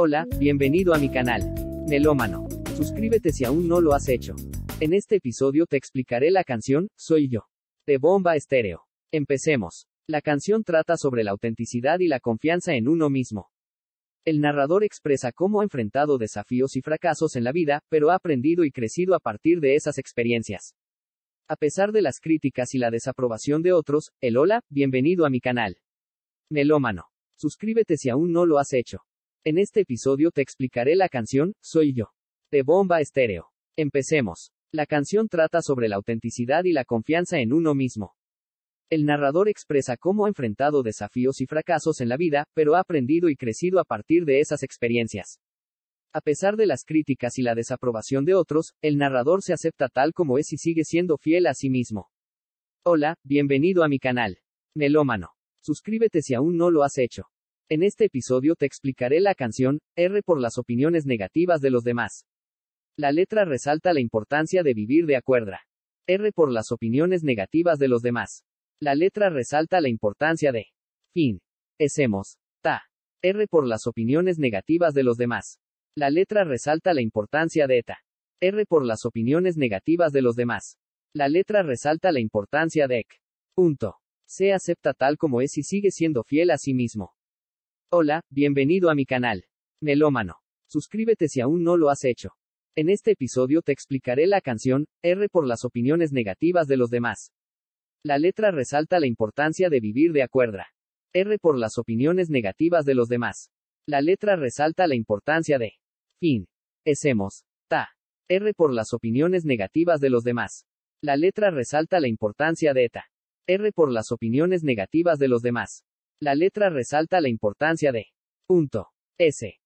Hola, bienvenido a mi canal. Melómano. Suscríbete si aún no lo has hecho. En este episodio te explicaré la canción, Soy yo. De Bomba Estéreo. Empecemos. La canción trata sobre la autenticidad y la confianza en uno mismo. El narrador expresa cómo ha enfrentado desafíos y fracasos en la vida, pero ha aprendido y crecido a partir de esas experiencias. A pesar de las críticas y la desaprobación de otros, el hola, bienvenido a mi canal. Melómano. Suscríbete si aún no lo has hecho. En este episodio te explicaré la canción Soy yo, de Bomba Estéreo. Empecemos. La canción trata sobre la autenticidad y la confianza en uno mismo. El narrador expresa cómo ha enfrentado desafíos y fracasos en la vida, pero ha aprendido y crecido a partir de esas experiencias. A pesar de las críticas y la desaprobación de otros, el narrador se acepta tal como es y sigue siendo fiel a sí mismo. Hola, bienvenido a mi canal. Melómano. Suscríbete si aún no lo has hecho. En este episodio te explicaré la canción, R por las opiniones negativas de los demás. La letra resalta la importancia de vivir de acuerdo. R por las opiniones negativas de los demás. La letra resalta la importancia de. Fin. Esemos. Ta. R por las opiniones negativas de los demás. La letra resalta la importancia de ETA. R por las opiniones negativas de los demás. La letra resalta la importancia de EC. Punto. Se acepta tal como es y sigue siendo fiel a sí mismo. Hola, bienvenido a mi canal. Melómano. Suscríbete si aún no lo has hecho. En este episodio te explicaré la canción, R por las opiniones negativas de los demás. La letra resalta la importancia de vivir de acuerdo. R por las opiniones negativas de los demás. La letra resalta la importancia de. Fin. Esemos. Ta. R por las opiniones negativas de los demás. La letra resalta la importancia de ETA. R por las opiniones negativas de los demás. La letra resalta la importancia de punto S